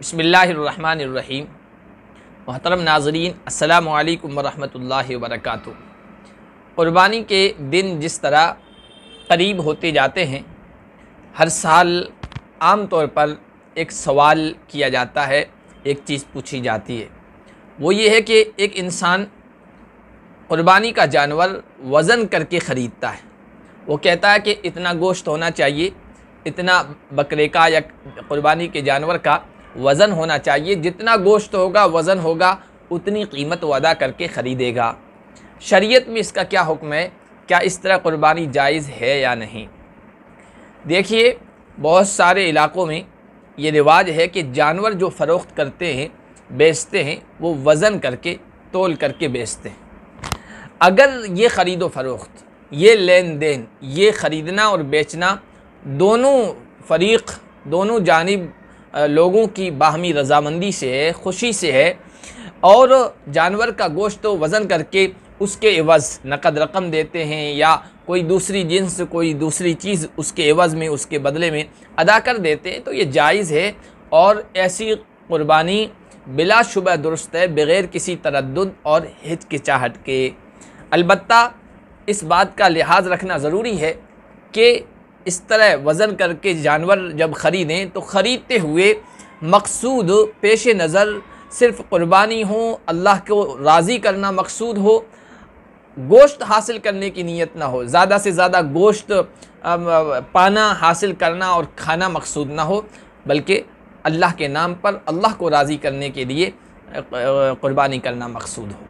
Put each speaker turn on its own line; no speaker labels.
बसमीम महतरम नाजरीन अल्लाम वरहमल वर्कबानी के दिन जिस तरह करीब होते जाते हैं हर साल आम तौर पर एक सवाल किया जाता है एक चीज़ पूछी जाती है वो ये है कि एक इंसान क़ुरबानी का जानवर वज़न करके ख़रीदता है वो कहता है कि इतना गोश्त होना चाहिए इतना बकरे का या क़ुरबानी के जानवर का वज़न होना चाहिए जितना गोश्त होगा वज़न होगा उतनी कीमत वदा अदा करके ख़रीदेगा शरीयत में इसका क्या हुक्म है क्या इस तरह कुर्बानी जायज़ है या नहीं देखिए बहुत सारे इलाकों में ये रिवाज है कि जानवर जो फ़रोख्त करते हैं बेचते हैं वो वज़न करके तोल करके बेचते हैं अगर ये ख़रीदो फरोख्त ये लेन देन ये ख़रीदना और बेचना दोनों फरीक दोनों जानब लोगों की बाहमी रजामंदी से है खुशी से है और जानवर का गोश्त तो वज़न करके उसके एवज़ नकद रकम देते हैं या कोई दूसरी जिन्स कोई दूसरी चीज़ उसके एवज़ में उसके बदले में अदा कर देते हैं तो ये जायज़ है और ऐसी क़ुरबानी बिलाशुबा दुरुस्त है बग़ैर किसी तरद और हिचकिचाहट के अलबत् इस बात का लिहाज रखना ज़रूरी है कि इस तरह वज़न करके जानवर जब ख़रीदें तो ख़रीदते हुए मकसूद पेश नज़र सिर्फ़ क़ुरबानी हो अल्लाह को राज़ी करना मकसूद हो गोश्त हासिल करने की नीयत ना हो ज़्यादा से ज़्यादा गोश्त पाना हासिल करना और खाना मकसूद ना हो बल्कि अल्लाह के नाम पर अल्लाह को राज़ी करने के लिए क़ुरबानी करना मकसूद हो